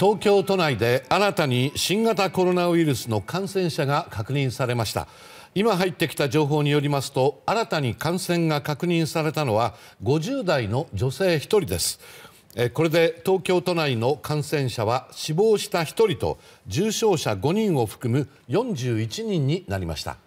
東京都内で新たに新型コロナウイルスの感染者が確認されました今入ってきた情報によりますと新たに感染が確認されたのは50代の女性1人ですこれで東京都内の感染者は死亡した1人と重症者5人を含む41人になりました。